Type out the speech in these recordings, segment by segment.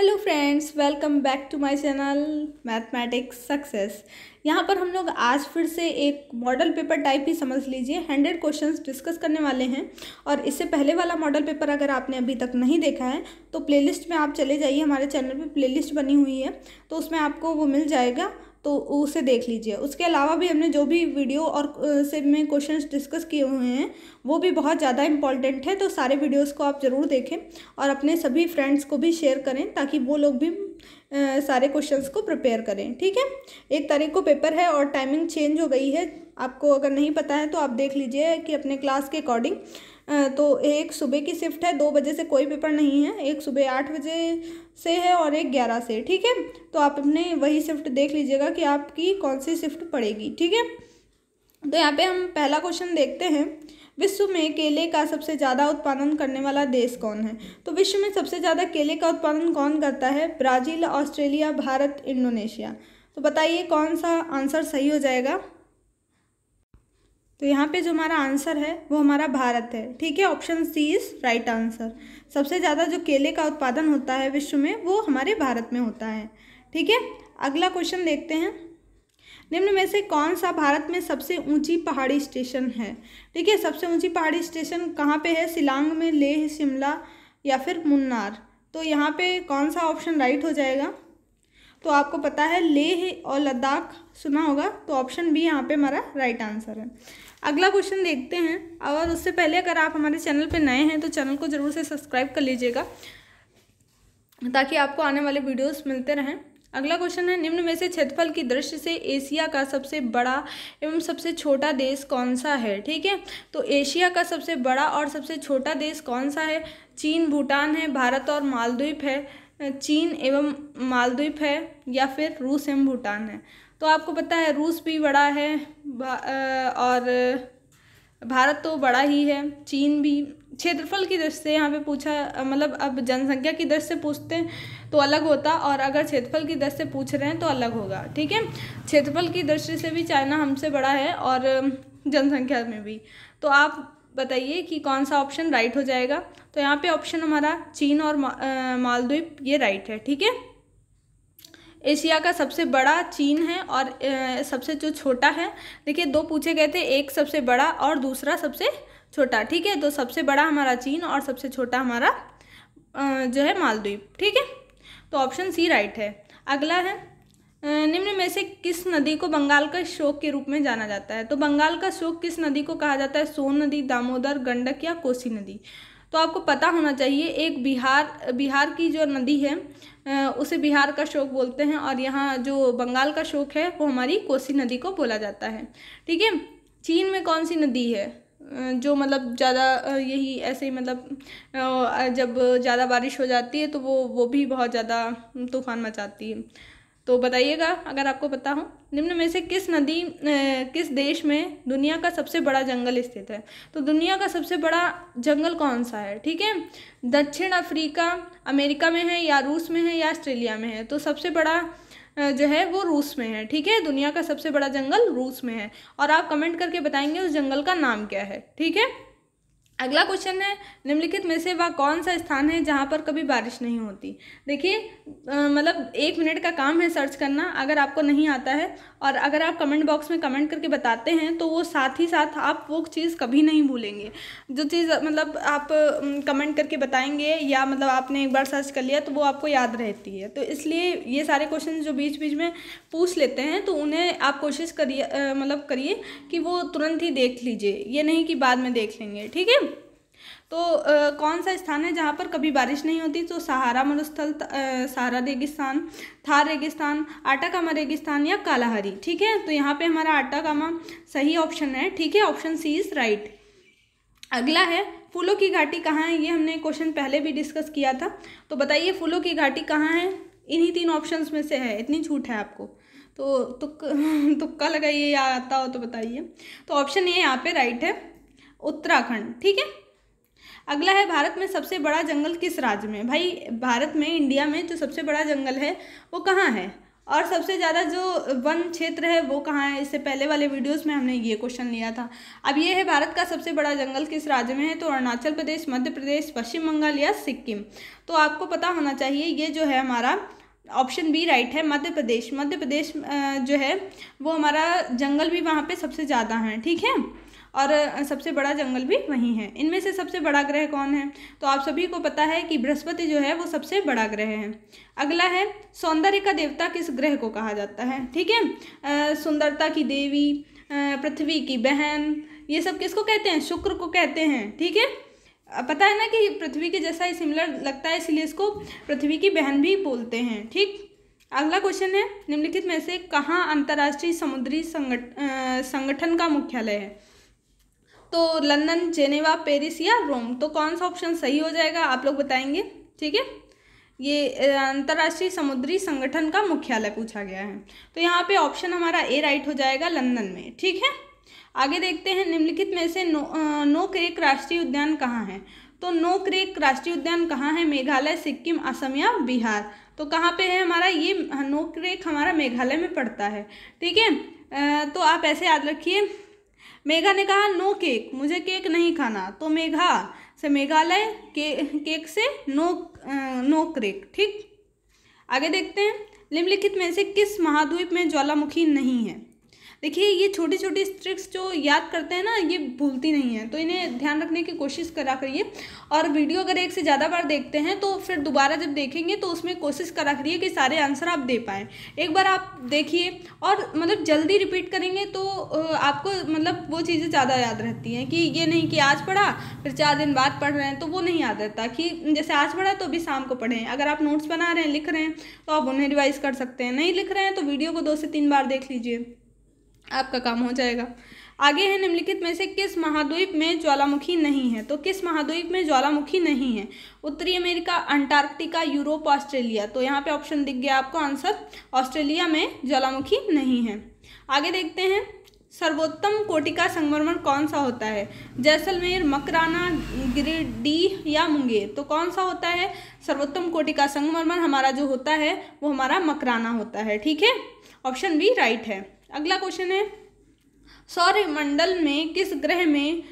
Hello friends welcome back to my channel mathematics success यहाँ पर हम लोग आज फिर से एक मॉडल पेपर टाइप ही समझ लीजिए हंड्रेड क्वेश्चंस डिस्कस करने वाले हैं और इससे पहले वाला मॉडल पेपर अगर आपने अभी तक नहीं देखा है तो प्लेलिस्ट में आप चले जाइए हमारे चैनल पे प्लेलिस्ट बनी हुई है तो उसमें आपको वो मिल जाएगा तो उसे देख लीजिए उसके अलावा भी हमने जो भी वीडियो और से में क्वेश्चंस डिस्कस किए हुए हैं वो भी बहुत ज़्यादा इंपॉर्टेंट है तो सारे वीडियोस को आप ज़रूर देखें और अपने सभी फ्रेंड्स को भी शेयर करें ताकि वो लोग भी आ, सारे क्वेश्चंस को प्रिपेयर करें ठीक है एक तारीख को पेपर है और टाइमिंग चेंज हो गई है आपको अगर नहीं पता है तो आप देख लीजिए कि अपने क्लास के अकॉर्डिंग तो एक सुबह की शिफ्ट है दो बजे से कोई पेपर नहीं है एक सुबह आठ बजे से है और एक ग्यारह से ठीक है तो आप अपने वही शिफ्ट देख लीजिएगा कि आपकी कौन सी शिफ्ट पड़ेगी ठीक है तो यहाँ पे हम पहला क्वेश्चन देखते हैं विश्व में केले का सबसे ज़्यादा उत्पादन करने वाला देश कौन है तो विश्व में सबसे ज़्यादा केले का उत्पादन कौन करता है ब्राज़ील ऑस्ट्रेलिया भारत इंडोनेशिया तो बताइए कौन सा आंसर सही हो जाएगा तो यहाँ पे जो हमारा आंसर है वो हमारा भारत है ठीक है option C is right answer सबसे ज़्यादा जो केले का उत्पादन होता है विश्व में वो हमारे भारत में होता है ठीक है अगला क्वेश्चन देखते हैं निम्न में से कौन सा भारत में सबसे ऊंची पहाड़ी स्टेशन है ठीक है सबसे ऊंची पहाड़ी स्टेशन कहाँ पे है सिलांग में लेह शिमला या फिर मुन्नार तो यहाँ पे कौन सा ऑप्शन राइट हो जाएगा तो आपको पता है लेह और लद्दाख सुना होगा तो ऑप्शन बी यहाँ पे हमारा राइट आंसर है अगला क्वेश्चन देखते हैं और उससे पहले अगर आप हमारे चैनल पर नए हैं तो चैनल को ज़रूर से सब्सक्राइब कर लीजिएगा ताकि आपको आने वाले वीडियोस मिलते रहें अगला क्वेश्चन है निम्न में से क्षेत्रफल की दृष्टि से एशिया का सबसे बड़ा एवं सबसे छोटा देश कौन सा है ठीक है तो एशिया का सबसे बड़ा और सबसे छोटा देश कौन सा है चीन भूटान है भारत और मालद्वीप है चीन एवं मालद्वीप है या फिर रूस एवं भूटान है तो आपको पता है रूस भी बड़ा है और भारत तो बड़ा ही है चीन भी क्षेत्रफल की दृष्टि से यहाँ पे पूछा मतलब अब जनसंख्या की दृष्टि से पूछते हैं तो अलग होता और अगर क्षेत्रफल की दृष्टि से पूछ रहे हैं तो अलग होगा ठीक है क्षेत्रफल की दृष्टि से भी चाइना हमसे बड़ा है और जनसंख्या में भी तो आप बताइए कि कौन सा ऑप्शन राइट हो जाएगा तो यहाँ पे ऑप्शन हमारा चीन और मालद्वीप ये राइट है ठीक है एशिया का सबसे बड़ा चीन है और सबसे जो छोटा है देखिए दो पूछे गए थे एक सबसे बड़ा और दूसरा सबसे छोटा ठीक है तो सबसे बड़ा हमारा चीन और सबसे छोटा हमारा जो है मालद्वीप ठीक है तो ऑप्शन सी राइट है अगला है निम्न में से किस नदी को बंगाल का शोक के रूप में जाना जाता है तो बंगाल का शोक किस नदी को कहा जाता है सोन नदी दामोदर गंडक या कोसी नदी तो आपको पता होना चाहिए एक बिहार बिहार की जो नदी है उसे बिहार का शोक बोलते हैं और यहाँ जो बंगाल का शोक है वो हमारी कोसी नदी को बोला जाता है ठीक है चीन में कौन सी नदी है जो मतलब ज़्यादा यही ऐसे ही मतलब जब ज़्यादा बारिश हो जाती है तो वो वो भी बहुत ज़्यादा तूफान मचाती है तो बताइएगा अगर आपको पता हो निम्न में से किस नदी किस देश में दुनिया का सबसे बड़ा जंगल स्थित है तो दुनिया का सबसे बड़ा जंगल कौन सा है ठीक है दक्षिण अफ्रीका अमेरिका में है या रूस में है या ऑस्ट्रेलिया में है तो सबसे बड़ा जो है वो रूस में है ठीक है दुनिया का सबसे बड़ा जंगल रूस में है और आप कमेंट करके बताएंगे उस जंगल का नाम क्या है ठीक है अगला क्वेश्चन है निम्नलिखित में से वह कौन सा स्थान है जहाँ पर कभी बारिश नहीं होती देखिए मतलब एक मिनट का काम है सर्च करना अगर आपको नहीं आता है और अगर आप कमेंट बॉक्स में कमेंट करके बताते हैं तो वो साथ ही साथ आप वो चीज़ कभी नहीं भूलेंगे जो चीज़ मतलब आप कमेंट करके बताएंगे या मतलब आपने एक बार सर्च कर लिया तो वो आपको याद रहती है तो इसलिए ये सारे क्वेश्चन जो बीच बीच में पूछ लेते हैं तो उन्हें आप कोशिश करिए मतलब करिए कि वो तुरंत ही देख लीजिए ये नहीं कि बाद में देख लेंगे ठीक है तो आ, कौन सा स्थान है जहाँ पर कभी बारिश नहीं होती तो सहारा मरुस्थल सहारा रेगिस्तान थार रेगिस्तान आटाकामा रेगिस्तान या कालाहारी ठीक है तो यहाँ पे हमारा आटाकामा सही ऑप्शन है ठीक है ऑप्शन सी इज़ राइट अगला है फूलों की घाटी कहाँ है ये हमने क्वेश्चन पहले भी डिस्कस किया था तो बताइए फूलों की घाटी कहाँ है इन्हीं तीन ऑप्शन में से है इतनी छूट है आपको तो तुक तुक्का लगाइए या आता हो तो बताइए तो ऑप्शन ए यहाँ पे राइट है उत्तराखंड ठीक है अगला है भारत में सबसे बड़ा जंगल किस राज्य में भाई भारत में इंडिया में जो सबसे बड़ा जंगल है वो कहाँ है और सबसे ज़्यादा जो वन क्षेत्र है वो कहाँ है इससे पहले वाले वीडियोस में हमने ये क्वेश्चन लिया था अब ये है भारत का सबसे बड़ा जंगल किस राज्य में है तो अरुणाचल प्रदेश मध्य प्रदेश पश्चिम बंगाल या सिक्किम तो आपको पता होना चाहिए ये जो है हमारा ऑप्शन बी राइट है मध्य प्रदेश मध्य प्रदेश जो है वो हमारा जंगल भी वहाँ पे सबसे ज़्यादा है ठीक है और सबसे बड़ा जंगल भी वहीं है इनमें से सबसे बड़ा ग्रह कौन है तो आप सभी को पता है कि बृहस्पति जो है वो सबसे बड़ा ग्रह है अगला है सौंदर्य का देवता किस ग्रह को कहा जाता है ठीक है सुंदरता की देवी पृथ्वी की बहन ये सब किसको कहते हैं शुक्र को कहते हैं ठीक है पता है ना कि पृथ्वी के जैसा ही सिमिलर लगता है इसलिए इसको पृथ्वी की बहन भी बोलते हैं ठीक अगला क्वेश्चन है निम्नलिखित में से कहाँ अंतर्राष्ट्रीय समुद्री संगठ संगठन का मुख्यालय है तो लंदन जेनेवा पेरिस या रोम तो कौन सा ऑप्शन सही हो जाएगा आप लोग बताएंगे ठीक है ये अंतर्राष्ट्रीय समुद्री संगठन का मुख्यालय पूछा गया है तो यहाँ पे ऑप्शन हमारा ए राइट हो जाएगा लंदन में ठीक है आगे देखते हैं निम्नलिखित में से नो नो क्रेक राष्ट्रीय उद्यान कहाँ है तो नो क्रेक राष्ट्रीय उद्यान कहाँ है मेघालय सिक्किम असम या बिहार तो कहाँ पे है हमारा ये नो क्रेक हमारा मेघालय में पड़ता है ठीक है तो आप ऐसे याद रखिए मेघा ने कहा नो केक मुझे केक नहीं खाना तो मेघा से मेघालय के केक से नो नो क्रेक ठीक आगे देखते हैं निम्नलिखित में से किस महाद्वीप में ज्वालामुखी नहीं है देखिए ये छोटी छोटी ट्रिक्स जो याद करते हैं ना ये भूलती नहीं है तो इन्हें ध्यान रखने की कोशिश करा करिए और वीडियो अगर एक से ज़्यादा बार देखते हैं तो फिर दोबारा जब देखेंगे तो उसमें कोशिश करा करिए कि सारे आंसर आप दे पाएँ एक बार आप देखिए और मतलब जल्दी रिपीट करेंगे तो आपको मतलब वो चीज़ें ज़्यादा याद रहती हैं कि ये नहीं कि आज पढ़ा फिर चार दिन बाद पढ़ रहे हैं तो वो नहीं याद रहता कि जैसे आज पढ़ा तो अभी शाम को पढ़ें अगर आप नोट्स बना रहे हैं लिख रहे हैं तो आप उन्हें रिवाइज़ कर सकते हैं नहीं लिख रहे हैं तो वीडियो को दो से तीन बार देख लीजिए आपका काम हो जाएगा आगे है निम्नलिखित में से किस महाद्वीप में ज्वालामुखी नहीं है तो किस महाद्वीप में ज्वालामुखी नहीं है उत्तरी अमेरिका अंटार्कटिका यूरोप ऑस्ट्रेलिया तो यहाँ पे ऑप्शन दिख गया आपको आंसर ऑस्ट्रेलिया में ज्वालामुखी नहीं है आगे देखते हैं सर्वोत्तम कोटिका संगमरमर कौन सा होता है जैसलमेर मकराना गिरिडीह या मुंगेर तो कौन सा होता है सर्वोत्तम कोटिका संगमरमर हमारा जो होता है वो हमारा मकराना होता है ठीक है ऑप्शन बी राइट है अगला क्वेश्चन है मंडल में किस ग्रह में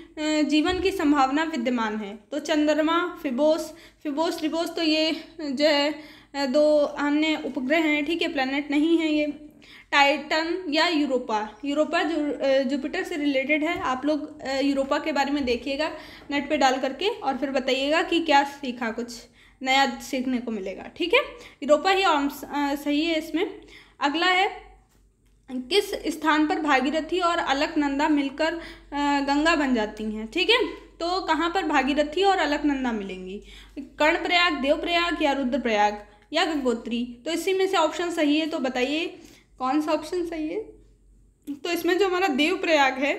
जीवन की संभावना विद्यमान है तो चंद्रमा फिबोस फिबोस रिबोस तो ये जो है दो अन्य उपग्रह हैं ठीक है प्लानट नहीं है ये टाइटन या यूरोपा यूरोपा जो जुपिटर से रिलेटेड है आप लोग यूरोपा के बारे में देखिएगा नेट पे डाल करके और फिर बताइएगा कि क्या सीखा कुछ नया सीखने को मिलेगा ठीक है यूरोपा ही सही है इसमें अगला है किस स्थान पर भागीरथी और अलकनंदा मिलकर गंगा बन जाती हैं ठीक है थीके? तो कहाँ पर भागीरथी और अलकनंदा मिलेंगी कर्णप्रयाग देवप्रयाग या रुद्रप्रयाग या गंगोत्री तो इसी में से ऑप्शन सही है तो बताइए कौन सा ऑप्शन सही है तो इसमें जो हमारा देवप्रयाग है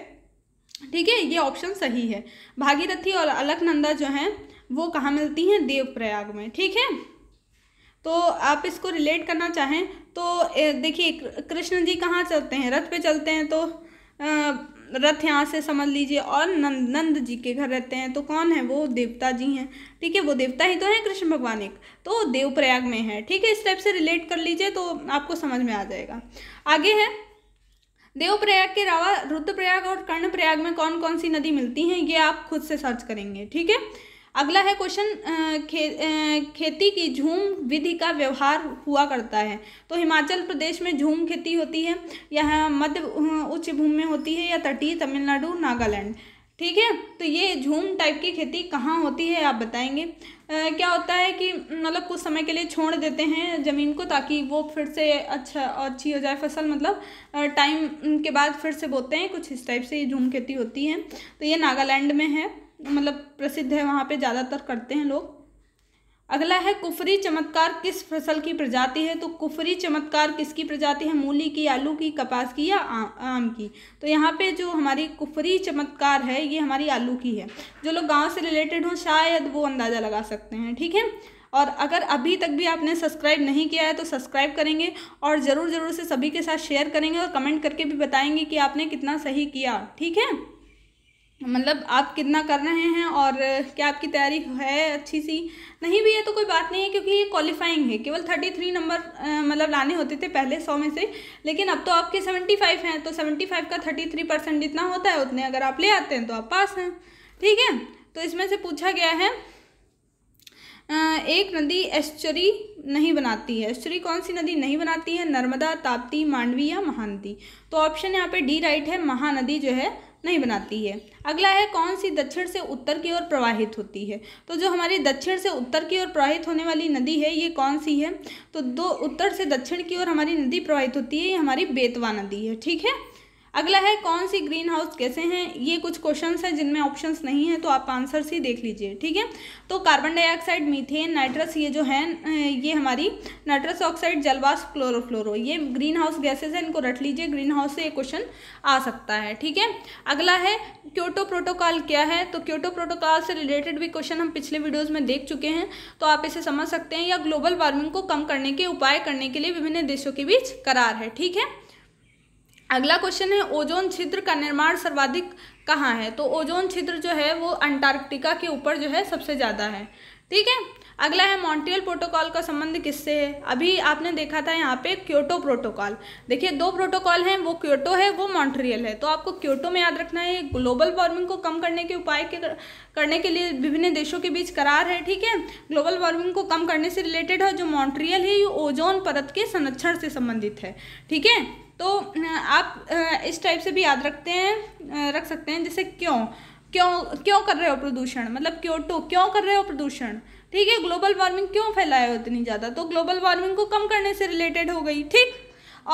ठीक है ये ऑप्शन सही है भागीरथी और अलकनंदा जो हैं वो कहाँ मिलती हैं देवप्रयाग में ठीक है तो आप इसको रिलेट करना चाहें तो देखिए कृष्ण जी कहाँ चलते हैं रथ पे चलते हैं तो रथ यहाँ से समझ लीजिए और नंद नंद जी के घर रहते हैं तो कौन है वो देवता जी हैं ठीक है वो देवता ही तो हैं कृष्ण भगवान एक तो देवप्रयाग में है ठीक है इस टाइप से रिलेट कर लीजिए तो आपको समझ में आ जाएगा आगे है देवप्रयाग के अलावा रुद्रप्रयाग और कर्णप्रयाग में कौन कौन सी नदी मिलती हैं ये आप खुद से सर्च करेंगे ठीक है अगला है क्वेश्चन खे, खेती की झूम विधि का व्यवहार हुआ करता है तो हिमाचल प्रदेश में झूम खेती होती है यह मध्य उच्च भूमि में होती है या तटीय तमिलनाडु नागालैंड ठीक है तो ये झूम टाइप की खेती कहाँ होती है आप बताएंगे आ, क्या होता है कि मतलब कुछ समय के लिए छोड़ देते हैं ज़मीन को ताकि वो फिर से अच्छा अच्छी हो जाए फसल मतलब टाइम के बाद फिर से बोते हैं कुछ इस टाइप से ये झूम खेती होती है तो ये नागालैंड में है मतलब प्रसिद्ध है वहाँ पे ज़्यादातर करते हैं लोग अगला है कुफरी चमत्कार किस फसल की प्रजाति है तो कुफरी चमत्कार किसकी प्रजाति है मूली की आलू की कपास की या आ, आम की तो यहाँ पे जो हमारी कुफरी चमत्कार है ये हमारी आलू की है जो लोग गांव से रिलेटेड हों शायद वो अंदाज़ा लगा सकते हैं ठीक है और अगर अभी तक भी आपने सब्सक्राइब नहीं किया है तो सब्सक्राइब करेंगे और ज़रूर ज़रूर से सभी के साथ शेयर करेंगे और कमेंट करके भी बताएंगे कि आपने कितना सही किया ठीक है मतलब आप कितना कर रहे हैं और क्या आपकी तैयारी है अच्छी सी नहीं भी है तो कोई बात नहीं है क्योंकि ये क्वालिफाइंग है केवल थर्टी थ्री नंबर मतलब लाने होते थे पहले सौ में से लेकिन अब तो आपके सेवेंटी फाइव हैं तो सेवेंटी फाइव का थर्टी थ्री परसेंट जितना होता है उतने अगर आप ले आते हैं तो आप पास हैं ठीक है तो इसमें से पूछा गया है एक नदी एश्चरी नहीं बनाती है एश्चरी कौन सी नदी नहीं बनाती है नर्मदा ताप्ती मांडवी या महानदी तो ऑप्शन यहाँ पे डी राइट है महानदी जो है नहीं बनाती है अगला है कौन सी दक्षिण से उत्तर की ओर प्रवाहित होती है तो जो हमारी दक्षिण से उत्तर की ओर प्रवाहित होने वाली नदी है ये कौन सी है तो दो उत्तर से दक्षिण की ओर हमारी नदी प्रवाहित होती है ये हमारी बेतवा नदी है ठीक है अगला है कौन सी ग्रीन हाउस कैसे हैं ये कुछ क्वेश्चन हैं जिनमें ऑप्शन नहीं है तो आप आंसर ही देख लीजिए ठीक है तो कार्बन डाइऑक्साइड मीथेन नाइट्रस ये जो है ये हमारी नाइट्रस ऑक्साइड जलवास क्लोरोफ्लोरो ये ग्रीन हाउस गैसेज हैं इनको रट लीजिए ग्रीन हाउस से ये क्वेश्चन आ सकता है ठीक है अगला है क्योटो प्रोटोकॉल क्या है तो क्योटो प्रोटोकॉल से रिलेटेड भी क्वेश्चन हम पिछले वीडियोज़ में देख चुके हैं तो आप इसे समझ सकते हैं या ग्लोबल वार्मिंग को कम करने के उपाय करने के लिए विभिन्न देशों के बीच करार है ठीक है अगला क्वेश्चन है ओजोन छिद्र का निर्माण सर्वाधिक कहाँ है तो ओजोन छिद्र जो है वो अंटार्कटिका के ऊपर जो है सबसे ज़्यादा है ठीक है अगला है मॉन्ट्रियल प्रोटोकॉल का संबंध किससे है अभी आपने देखा था यहाँ पे क्योटो प्रोटोकॉल देखिए दो प्रोटोकॉल हैं वो क्योटो है वो मॉन्ट्रियल है तो आपको क्योटो में याद रखना है ग्लोबल वार्मिंग को कम करने के उपाय के करने के लिए विभिन्न देशों के बीच करार है ठीक है ग्लोबल वार्मिंग को कम करने से रिलेटेड है जो मॉन्ट्रियल है ये ओजोन परत के संरक्षण से संबंधित है ठीक है तो आप इस टाइप से भी याद रखते हैं रख सकते हैं जैसे क्यों क्यों क्यों कर रहे हो प्रदूषण मतलब क्यों क्योटो तो, क्यों कर रहे हो प्रदूषण ठीक है ग्लोबल वार्मिंग क्यों फैलाए हो इतनी ज़्यादा तो ग्लोबल वार्मिंग को कम करने से रिलेटेड हो गई ठीक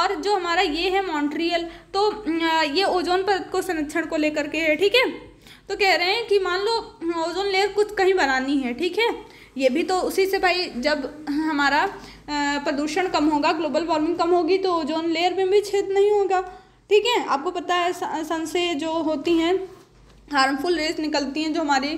और जो हमारा ये है मॉन्ट्रियल तो ये ओजोन परत को संरक्षण को लेकर के है ठीक है तो कह रहे हैं कि मान लो ओजोन लेयर कुछ कहीं बनानी है ठीक है ये भी तो उसी से भाई जब हमारा प्रदूषण कम होगा ग्लोबल वार्मिंग कम होगी तो ओजोन लेयर में भी छेद नहीं होगा ठीक है आपको पता है सन से जो होती हैं हार्मफुल रेस निकलती हैं जो हमारी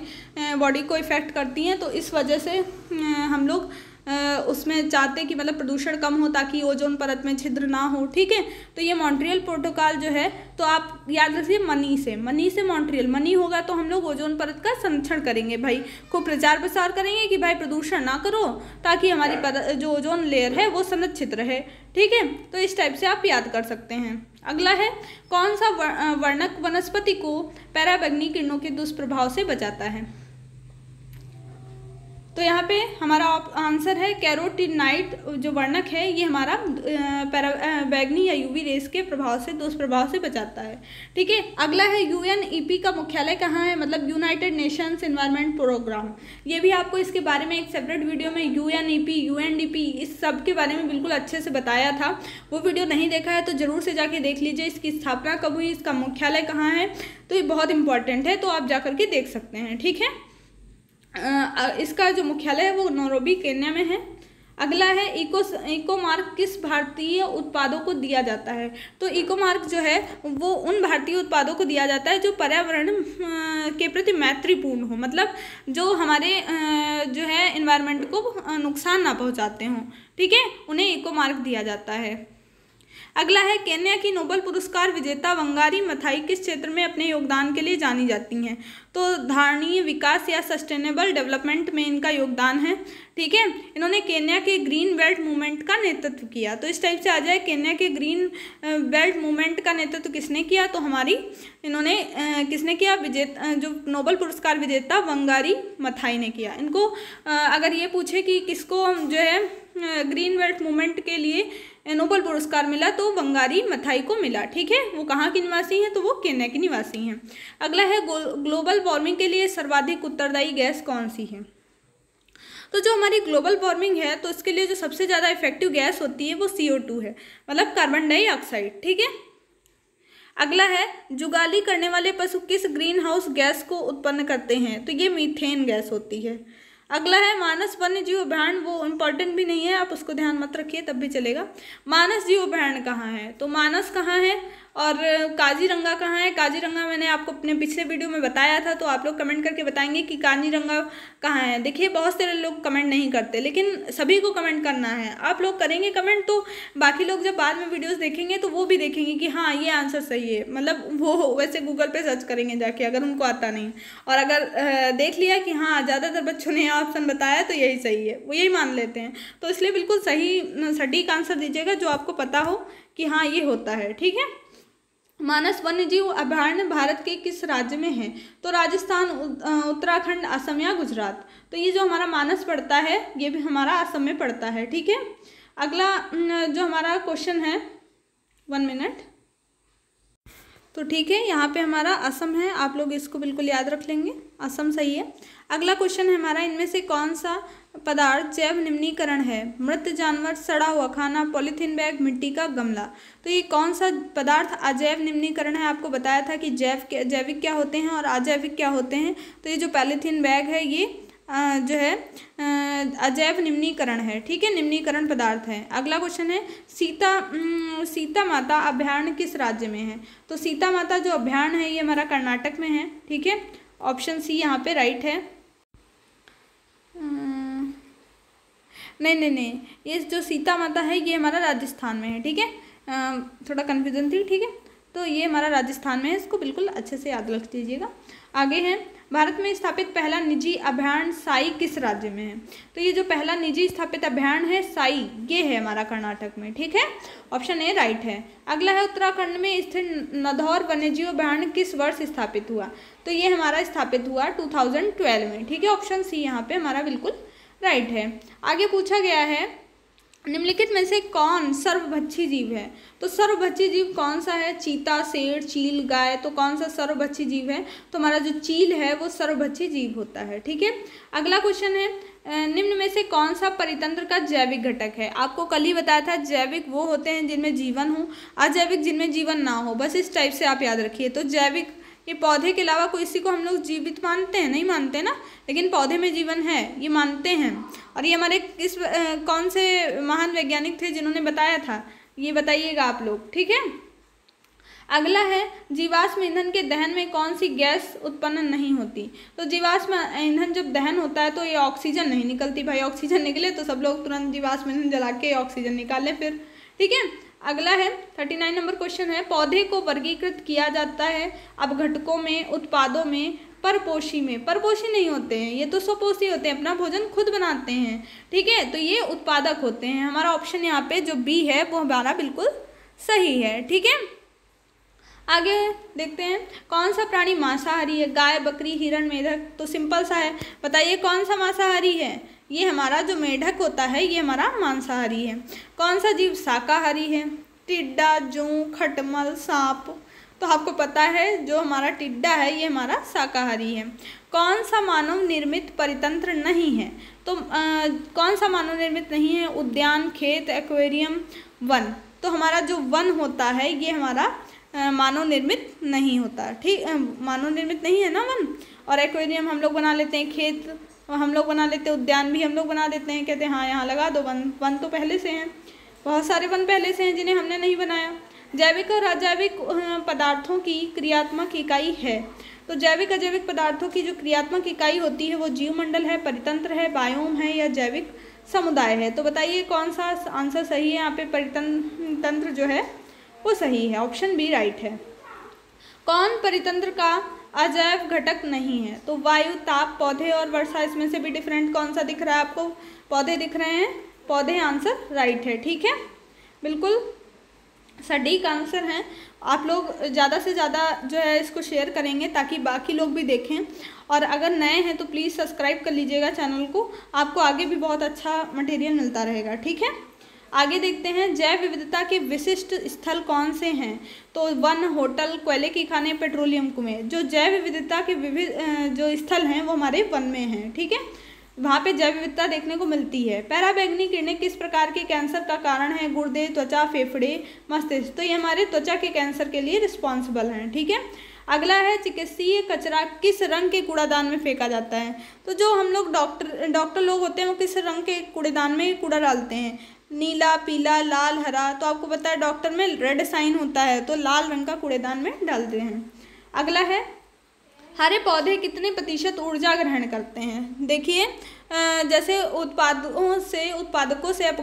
बॉडी को इफ़ेक्ट करती हैं तो इस वजह से हम लोग उसमें चाहते कि मतलब प्रदूषण कम हो ताकि ओजोन परत में छिद्र ना हो ठीक है तो ये मॉन्ट्रियल प्रोटोकॉल जो है तो आप याद रखिए मनी से मनी से मॉन्ट्रियल मनी होगा तो हम लोग ओजोन परत का संरक्षण करेंगे भाई को प्रचार प्रसार करेंगे कि भाई प्रदूषण ना करो ताकि हमारी जो ओजोन लेयर है वो संरक्षित रहे ठीक है तो इस टाइप से आप याद कर सकते हैं अगला है कौन सा वर्णक वनस्पति को पैराबैग्नी किरणों के दुष्प्रभाव से बचाता है तो यहाँ पे हमारा आंसर है कैरोटिनाइट जो वर्णक है ये हमारा बैगनी या यूवी रेस के प्रभाव से दुष्प्रभाव से बचाता है ठीक है अगला है यूएनईपी e का मुख्यालय कहाँ है मतलब यूनाइटेड नेशंस इन्वायरमेंट प्रोग्राम ये भी आपको इसके बारे में एक सेपरेट वीडियो में यूएनईपी यूएनडीपी e इस सब के बारे में बिल्कुल अच्छे से बताया था वो वीडियो नहीं देखा है तो ज़रूर से जाके देख लीजिए इसकी स्थापना कब हुई इसका मुख्यालय कहाँ है तो ये बहुत इंपॉर्टेंट है तो आप जा के देख सकते हैं ठीक है इसका जो मुख्यालय है वो नोरोबी केन्या में है अगला है इको इको मार्क किस भारतीय उत्पादों को दिया जाता है तो इको मार्क जो है वो उन भारतीय उत्पादों को दिया जाता है जो पर्यावरण के प्रति मैत्रीपूर्ण हो मतलब जो हमारे जो है इन्वायरमेंट को नुकसान ना पहुंचाते हों ठीक है उन्हें इको मार्क दिया जाता है अगला है केन्या की नोबल पुरस्कार विजेता वंगारी मथाई किस क्षेत्र में अपने योगदान के लिए जानी जाती हैं तो धारणीय विकास या सस्टेनेबल डेवलपमेंट में इनका योगदान है ठीक है इन्होंने केन्या के ग्रीन बेल्ट मूवमेंट का नेतृत्व किया तो इस टाइप से आ जाए केन्या के ग्रीन बेल्ट मूवमेंट का नेतृत्व किसने किया तो हमारी इन्होंने किसने किया विजेता जो नोबल पुरस्कार विजेता वंगारी मथाई ने किया इनको अगर ये पूछे कि किसको जो है ग्रीन बेल्ट मूवमेंट के लिए नोबल पुरस्कार मिला तो वंगारी मथाई को मिला ठीक है वो कहाँ की निवासी हैं तो वो केन्या की निवासी हैं अगला है ग्लोबल वार्मिंग के लिए सर्वाधिक उत्तरदायी गैस कौन सी है तो जो हमारी ग्लोबल वार्मिंग है तो इसके लिए जो सबसे ज़्यादा इफेक्टिव गैस होती है वो सी है मतलब कार्बन डाइऑक्साइड ठीक है अगला है जुगाली करने वाले पशु किस ग्रीन हाउस गैस को उत्पन्न करते हैं तो ये मीथेन गैस होती है अगला है मानस वन्य जीव अभ्यारण वो इम्पोर्टेंट भी नहीं है आप उसको ध्यान मत रखिए तब भी चलेगा मानस जीव अभ्यारण कहाँ है तो मानस कहाँ है और काजीरंगा कहाँ है काजीरंगा मैंने आपको अपने पिछले वीडियो में बताया था तो आप लोग कमेंट करके बताएंगे कि काजीरंगा कहाँ है देखिए बहुत सारे लोग कमेंट नहीं करते लेकिन सभी को कमेंट करना है आप लोग करेंगे कमेंट तो बाकी लोग जब बाद में वीडियोज़ देखेंगे तो वो भी देखेंगे कि हाँ ये आंसर सही है मतलब वो वैसे गूगल पर सर्च करेंगे जाके अगर उनको आता नहीं और अगर देख लिया कि हाँ ज़्यादातर बच्चों ने ऑप्शन बताया तो यही सही है वो यही मान लेते हैं तो इसलिए बिल्कुल सही सटीक आंसर दीजिएगा जो आपको पता हो कि हाँ ये होता है ठीक है मानस वन्यजीव अभ्यारण्य भारत के किस राज्य में है तो राजस्थान उत्तराखंड असम या गुजरात तो ये जो हमारा मानस पड़ता है ये भी हमारा असम में पड़ता है ठीक है अगला जो हमारा क्वेश्चन है वन मिनट तो ठीक है यहाँ पे हमारा असम है आप लोग इसको बिल्कुल याद रख लेंगे असम सही है अगला क्वेश्चन है हमारा इनमें से कौन सा पदार्थ जैव निम्नीकरण है मृत जानवर सड़ा हुआ खाना पॉलीथीन बैग मिट्टी का गमला तो ये कौन सा पदार्थ अजैव निम्नीकरण है आपको बताया था कि जैव जैविक क्या होते हैं और अजैविक क्या होते हैं तो ये जो पॉलीथीन बैग है ये जो है अजैव निम्नीकरण है ठीक है निम्नीकरण पदार्थ है अगला क्वेश्चन है सीता सीता माता अभ्यारण किस राज्य में है तो सीता माता जो अभ्यारण है ये हमारा कर्नाटक में है ठीक है ऑप्शन सी यहाँ पे राइट है नहीं नहीं नहीं ये जो सीता माता है ये हमारा राजस्थान में है ठीक है थोड़ा कन्फ्यूजन थी ठीक है तो ये हमारा राजस्थान में है इसको बिल्कुल अच्छे से याद रख दीजिएगा आगे हैं भारत में स्थापित पहला निजी अभ्यारण साई किस राज्य में है तो ये जो पहला निजी स्थापित अभ्यारण है साई ये है हमारा कर्नाटक में ठीक है ऑप्शन ए राइट है अगला है उत्तराखंड में स्थित नधौर वन्यजीव अभ्यारण किस वर्ष स्थापित हुआ तो ये हमारा स्थापित हुआ 2012 में ठीक है ऑप्शन सी यहाँ पे हमारा बिल्कुल राइट है आगे पूछा गया है निम्नलिखित में से कौन सर्वभक्षी जीव है तो सर्वभक्षी जीव कौन सा है चीता शेर चील गाय तो कौन सा सर्वभक्षी जीव है तो हमारा जो चील है वो सर्वभक्षी जीव होता है ठीक है अगला क्वेश्चन है निम्न में से कौन सा परितंत्र का जैविक घटक है आपको कल ही बताया था जैविक वो होते हैं जिनमें जीवन हो अजैविक जिनमें जीवन ना हो बस इस टाइप से आप याद रखिए तो जैविक ये पौधे के अलावा कोई इसी को हम लोग जीवित मानते हैं नहीं मानते ना लेकिन पौधे में जीवन है ये मानते हैं और ये हमारे किस कौन से महान वैज्ञानिक थे जिन्होंने बताया था ये बताइएगा आप लोग ठीक है अगला है जीवाश्म ईंधन के दहन में कौन सी गैस उत्पन्न नहीं होती तो जीवाश्म ईंधन जब दहन होता है तो ये ऑक्सीजन नहीं निकलती भाई ऑक्सीजन निकले तो सब लोग तुरंत जीवाश्म ईंधन जला के ऑक्सीजन निकाले फिर ठीक है अगला है थर्टी नाइन नंबर क्वेश्चन है पौधे को वर्गीकृत किया जाता है अब घटकों में उत्पादों में परपोशी में परपोशी नहीं होते हैं ये तो स्वपोषी होते हैं अपना भोजन खुद बनाते हैं ठीक है तो ये उत्पादक होते हैं हमारा ऑप्शन यहाँ पे जो बी है वो हमारा बिल्कुल सही है ठीक है आगे देखते हैं कौन सा प्राणी मांसाहारी है गाय बकरी हिरण मेढक तो सिंपल सा है बताइए कौन सा मांसाहारी है ये हमारा जो मेढक होता है ये हमारा मांसाहारी है कौन सा जीव शाकाहारी है टिड्डा जू खटमल सांप तो आपको पता है जो हमारा टिड्डा है ये हमारा शाकाहारी है कौन सा मानव निर्मित परितंत्र नहीं है तो आ, कौन सा मानव निर्मित नहीं है उद्यान खेत एक्वेरियम वन तो हमारा जो वन होता है ये हमारा मानव निर्मित नहीं होता ठीक मानव निर्मित नहीं है ना वन और एक्वेरियम हम लोग बना लेते हैं खेत हम लोग बना लेते हैं उद्यान भी हम लोग बना देते हैं कहते हैं हाँ यहाँ लगा दो वन वन तो पहले से हैं बहुत सारे वन पहले से हैं जिन्हें हमने नहीं बनाया जैविक और अजैविक पदार्थों की क्रियात्मक इकाई है तो जैविक अजैविक पदार्थों की जो क्रियात्मक इकाई होती है वो जीव मंडल है परितंत्र है बायोम है या जैविक समुदाय है तो बताइए कौन सा आंसर सही है यहाँ पे परितंत्र जो है वो सही है ऑप्शन बी राइट है कौन परितंत्र का अजैव घटक नहीं है तो वायु ताप पौधे और वर्षा इसमें से भी डिफरेंट कौन सा दिख रहा है आपको पौधे दिख रहे हैं पौधे आंसर राइट है ठीक है बिल्कुल सटीक आंसर हैं आप लोग ज़्यादा से ज़्यादा जो है इसको शेयर करेंगे ताकि बाकी लोग भी देखें और अगर नए हैं तो प्लीज़ सब्सक्राइब कर लीजिएगा चैनल को आपको आगे भी बहुत अच्छा मटेरियल मिलता रहेगा ठीक है आगे देखते हैं जैव विविधता के विशिष्ट स्थल कौन से हैं तो वन होटल कोयले की खाने पेट्रोलियम कुएं जो जैव विविधता के विविध जो स्थल हैं वो हमारे वन में हैं ठीक है वहाँ पे जैव विविधता देखने को मिलती है पैराबैगनी किरणें किस प्रकार के कैंसर का कारण है गुर्दे त्वचा फेफड़े मस्तिष्क तो ये हमारे त्वचा के कैंसर के लिए रिस्पॉन्सिबल हैं ठीक है थीके? अगला है चिकित्सीय कचरा किस रंग के कूड़ादान में फेंका जाता है तो जो हम लोग डॉक्टर डॉक्टर लोग होते हैं वो किस रंग के कूड़ेदान में कूड़ा डालते हैं नीला पीला लाल हरा तो आपको पता है डॉक्टर में रेड साइन होता है तो लाल रंग का कूड़ेदान में डालते हैं अगला है हरे पौधे कितने प्रतिशत ऊर्जा ग्रहण करते हैं देखिए जैसे उत्पादों से उत्पादकों से अप,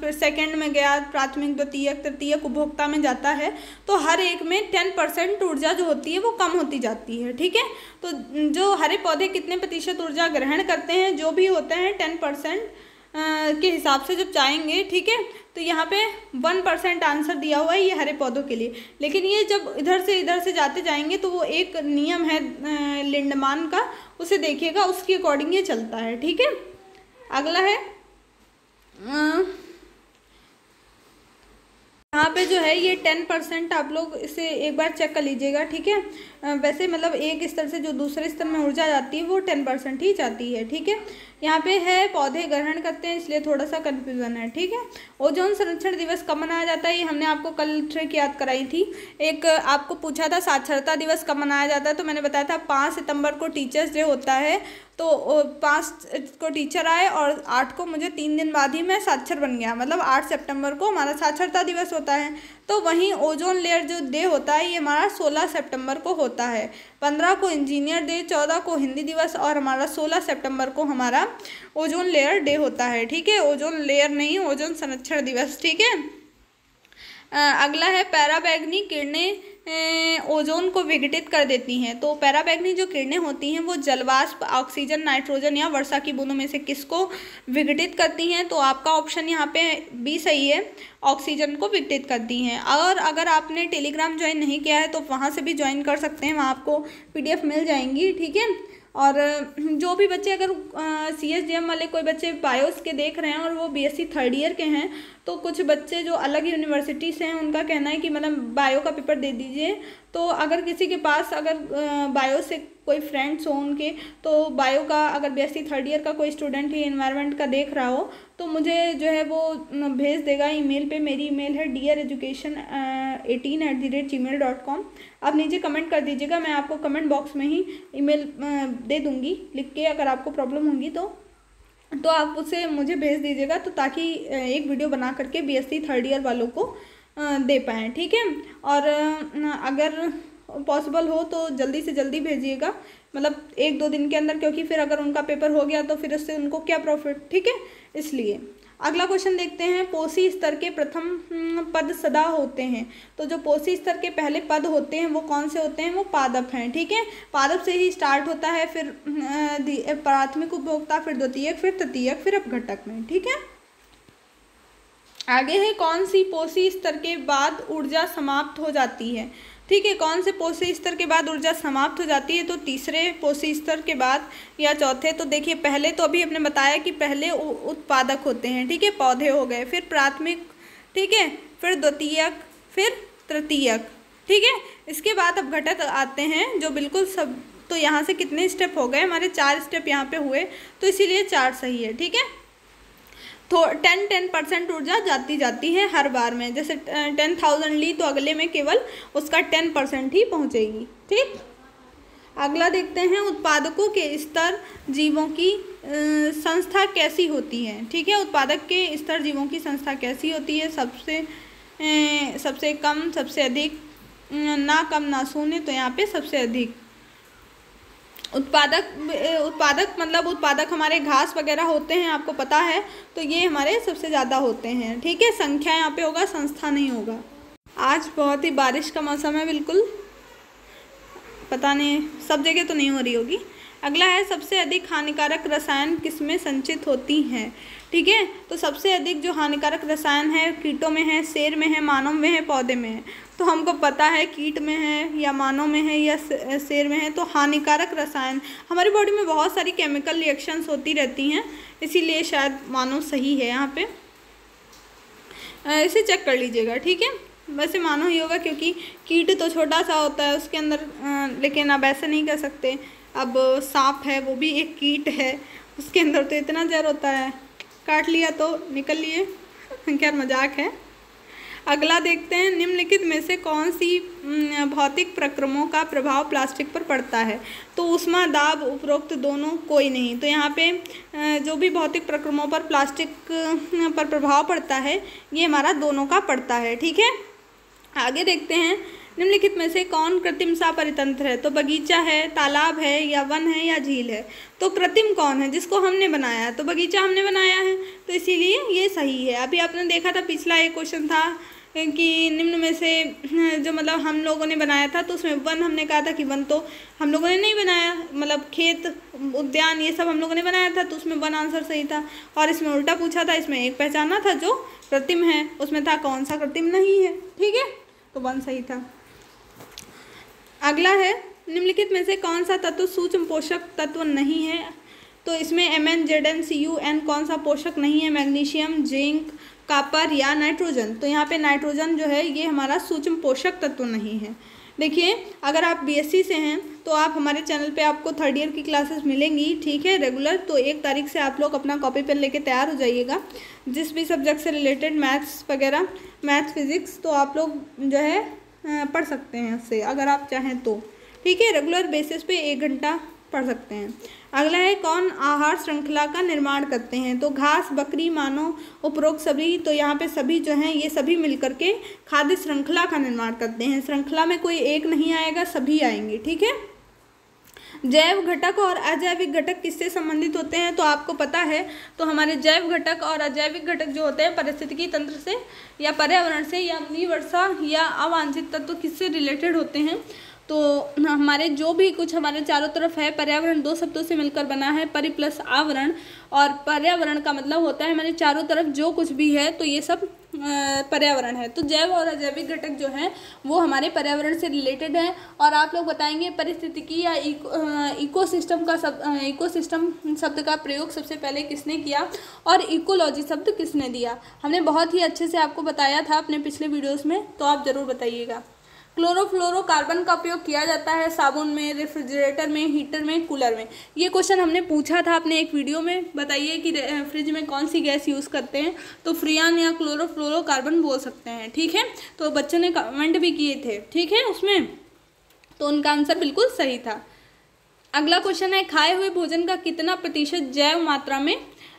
फिर सेकंड में गया प्राथमिक द्वितीयक तृतीयक उपभोक्ता में जाता है तो हर एक में टेन परसेंट ऊर्जा जो होती है वो कम होती जाती है ठीक है तो जो हरे पौधे कितने प्रतिशत ऊर्जा ग्रहण करते हैं जो भी होते हैं टेन परसेंट के हिसाब से जब चाहेंगे ठीक है तो यहाँ पे वन परसेंट आंसर दिया हुआ है ये हरे पौधों के लिए लेकिन ये जब इधर से इधर से जाते जाएंगे तो वो एक नियम है लिंडमान का उसे देखिएगा उसके अकॉर्डिंग ये चलता है ठीक है अगला है यहाँ पे जो है ये टेन परसेंट आप लोग इसे एक बार चेक कर लीजिएगा ठीक है वैसे मतलब एक स्तर से जो दूसरे स्तर में ऊर्जा जाती है वो टेन परसेंट ही जाती है ठीक है यहाँ पे है पौधे ग्रहण करते हैं इसलिए थोड़ा सा कन्फ्यूज़न है ठीक है ओजोन संरक्षण दिवस कब मनाया जाता है ये हमने आपको कल ट्रिक याद कराई थी एक आपको पूछा था साक्षरता दिवस कब मनाया जाता है तो मैंने बताया था पाँच सितंबर को टीचर्स डे होता है तो पाँच को टीचर आए और आठ को मुझे तीन दिन बाद ही मैं साक्षर बन गया मतलब आठ सितंबर को हमारा साक्षरता दिवस होता है तो वहीं ओजोन लेयर जो डे होता है ये हमारा सोलह सेप्टेम्बर को होता है पंद्रह को इंजीनियर डे चौदह को हिंदी दिवस और हमारा सोलह सेप्टेम्बर को हमारा ओजोन लेयर डे होता है ठीक है ओजोन लेयर नहीं ओजोन संरक्षण दिवस ठीक है अगला है पैराबैगनी किरणें ओजोन को विघटित कर देती हैं तो पैराबैगनी जो किरणें होती हैं वो जलवाष्प ऑक्सीजन नाइट्रोजन या वर्षा की बूंदों में से किसको विघटित करती हैं तो आपका ऑप्शन यहाँ पे बी सही है ऑक्सीजन को विघटित करती हैं और अगर आपने टेलीग्राम ज्वाइन नहीं किया है तो वहाँ से भी ज्वाइन कर सकते हैं वहाँ आपको पी मिल जाएंगी ठीक है और जो भी बच्चे अगर सी एस डी एम वाले कोई बच्चे बायोस के देख रहे हैं और वो B S C third year के हैं तो कुछ बच्चे जो अलग यूनिवर्सिटी से हैं उनका कहना है कि मतलब बायो का पेपर दे दीजिए तो अगर किसी के पास अगर बायो से कोई फ्रेंड्स हो उनके तो बायो का अगर B S C third year का कोई स्टूडेंट ही इन्वायरमेंट का देख रहा हो तो मुझे जो है वो भेज देगा ईमेल पे मेरी ईमेल है dear education eighteen at the rate Gmail dot com आप नीचे कमेंट कर दीजिएगा मैं आपको कमेंट बॉक्स में ही ईमेल दे दूँगी लिख के अगर आपको प्रॉब्लम होगी तो तो आप उसे मुझे भेज दीजिएगा तो ताकि एक वीडियो बना करके बीएससी थर्ड ईयर वालों को दे पाएँ ठीक है और अगर पॉसिबल हो तो जल्दी से जल्दी भेजिएगा मतलब एक दो दिन के अंदर क्योंकि फिर अगर उनका पेपर हो गया तो फिर उससे उनको क्या प्रॉफिट ठीक है इसलिए अगला क्वेश्चन देखते हैं पोसी स्तर के प्रथम हम्म, पद सदा होते हैं तो जो पोसी स्तर के पहले पद होते हैं वो कौन से होते हैं वो पादप हैं ठीक है पादप से ही स्टार्ट होता है फिर हम्म, प्राथमिक उपभोक्ता फिर द्वितीयक फिर तृतीयक फिर अपघटक में ठीक है आगे है कौन सी पोसी स्तर के बाद ऊर्जा समाप्त हो जाती है ठीक है कौन से पोषी स्तर के बाद ऊर्जा समाप्त हो जाती है तो तीसरे पोषी स्तर के बाद या चौथे तो देखिए पहले तो अभी हमने बताया कि पहले उत्पादक होते हैं ठीक है पौधे हो गए फिर प्राथमिक ठीक है फिर द्वितीयक फिर तृतीयक ठीक है इसके बाद अब घटक आते हैं जो बिल्कुल सब तो यहाँ से कितने स्टेप हो गए हमारे चार स्टेप यहाँ पे हुए तो इसीलिए चार सही है ठीक है टेन टेन परसेंट ऊर्जा जाती जाती है हर बार में जैसे टेन थाउजेंड ली तो अगले में केवल उसका टेन परसेंट ही पहुँचेगी ठीक अगला देखते हैं उत्पादकों के स्तर जीवों की संस्था कैसी होती है ठीक है उत्पादक के स्तर जीवों की संस्था कैसी होती है सबसे सबसे कम सबसे अधिक ना कम ना शून्य तो यहाँ पे सबसे अधिक उत्पादक उत्पादक मतलब उत्पादक हमारे घास वगैरह होते हैं आपको पता है तो ये हमारे सबसे ज़्यादा होते हैं ठीक है संख्या यहाँ पे होगा संस्था नहीं होगा आज बहुत ही बारिश का मौसम है बिल्कुल पता नहीं सब जगह तो नहीं हो रही होगी अगला है सबसे अधिक हानिकारक रसायन किसमें संचित होती हैं ठीक है तो सबसे अधिक जो हानिकारक रसायन है कीटों में है शेर में है मानव में है पौधे में है तो हमको पता है कीट में है या मानव में है या शेर में है तो हानिकारक रसायन हमारी बॉडी में बहुत सारी केमिकल रिएक्शंस होती रहती हैं इसीलिए शायद मानव सही है यहाँ पे इसे चेक कर लीजिएगा ठीक है वैसे मानो ही होगा क्योंकि कीट तो छोटा सा होता है उसके अंदर लेकिन अब ऐसा नहीं कर सकते अब सांप है वो भी एक कीट है उसके अंदर तो इतना जहर होता है काट लिया तो निकल लिए खैर मजाक है अगला देखते हैं निम्नलिखित में से कौन सी भौतिक प्रक्रमों का प्रभाव प्लास्टिक पर पड़ता है तो उष्मा दाब उपरोक्त दोनों कोई नहीं तो यहाँ पे जो भी भौतिक प्रक्रमों पर प्लास्टिक पर प्रभाव पड़ता है ये हमारा दोनों का पड़ता है ठीक है आगे देखते हैं निम्नलिखित में से कौन कृत्रिम सा परितंत्र है तो बगीचा है तालाब है या वन है या झील है तो कृत्रिम कौन है जिसको हमने बनाया है तो बगीचा हमने बनाया है तो इसीलिए ये सही है अभी आपने देखा था पिछला एक क्वेश्चन था कि निम्न में से जो मतलब हम लोगों ने बनाया था तो उसमें वन हमने कहा था कि वन तो हम लोगों ने नहीं बनाया मतलब खेत उद्यान ये सब हम लोगों ने बनाया था तो उसमें वन आंसर सही था और इसमें उल्टा पूछा था इसमें एक पहचाना था जो कृत्रिम है उसमें था कौन सा कृत्रिम नहीं है ठीक है तो वन सही था अगला है निम्नलिखित में से कौन सा तत्व सूक्ष्म पोषक तत्व नहीं है तो इसमें M N Z N C U N कौन सा पोषक नहीं है मैग्नीशियम जिंक कापर या नाइट्रोजन तो यहाँ पे नाइट्रोजन जो है ये हमारा सूक्ष्म पोषक तत्व नहीं है देखिए अगर आप बीएससी से हैं तो आप हमारे चैनल पे आपको थर्ड ईयर की क्लासेस मिलेंगी ठीक है रेगुलर तो एक तारीख से आप लोग अपना कॉपी पेन लेके तैयार हो जाइएगा जिस भी सब्जेक्ट से रिलेटेड मैथ्स वगैरह मैथ्स फिजिक्स तो आप लोग जो है हाँ, पढ़ सकते हैं इससे अगर आप चाहें तो ठीक है रेगुलर बेसिस पे एक घंटा पढ़ सकते हैं अगला है कौन आहार श्रृंखला का निर्माण करते हैं तो घास बकरी मानो उपरोक्त सभी तो यहाँ पे सभी जो हैं ये सभी मिलकर के खाद्य श्रृंखला का निर्माण करते हैं श्रृंखला में कोई एक नहीं आएगा सभी आएंगे ठीक है जैव घटक और अजैविक घटक किससे संबंधित होते हैं तो आपको पता है तो हमारे जैव घटक और अजैविक घटक जो होते हैं परिस्थितिकी तंत्र से या पर्यावरण से या अपनी वर्षा या अवांछित तत्व तो किससे रिलेटेड होते हैं तो हमारे जो भी कुछ हमारे चारों तरफ है पर्यावरण दो शब्दों से मिलकर बना है परि प्लस आवरण और पर्यावरण का मतलब होता है हमारे चारों तरफ जो कुछ भी है तो ये सब पर्यावरण है तो जैव और अजैविक घटक जो हैं वो हमारे पर्यावरण से रिलेटेड हैं और आप लोग बताएंगे परिस्थितिकी या इको सिस्टम का सब इको सिस्टम शब्द का प्रयोग सबसे पहले किसने किया और इकोलॉजी शब्द किसने दिया हमने बहुत ही अच्छे से आपको बताया था अपने पिछले वीडियोस में तो आप ज़रूर बताइएगा क्लोरोफ्लोरोकार्बन का उपयोग किया जाता है साबुन में रेफ्रिजरेटर में हीटर में कूलर में ये क्वेश्चन हमने पूछा था अपने एक वीडियो में बताइए कि फ्रिज में कौन सी गैस यूज़ करते हैं तो फ्रियान या क्लोरोफ्लोरोकार्बन बोल सकते हैं ठीक है तो बच्चों ने कमेंट भी किए थे ठीक है उसमें तो उनका आंसर बिल्कुल सही था अगला क्वेश्चन है खाए हुए भोजन का कितना प्रतिशत जैव मात्रा में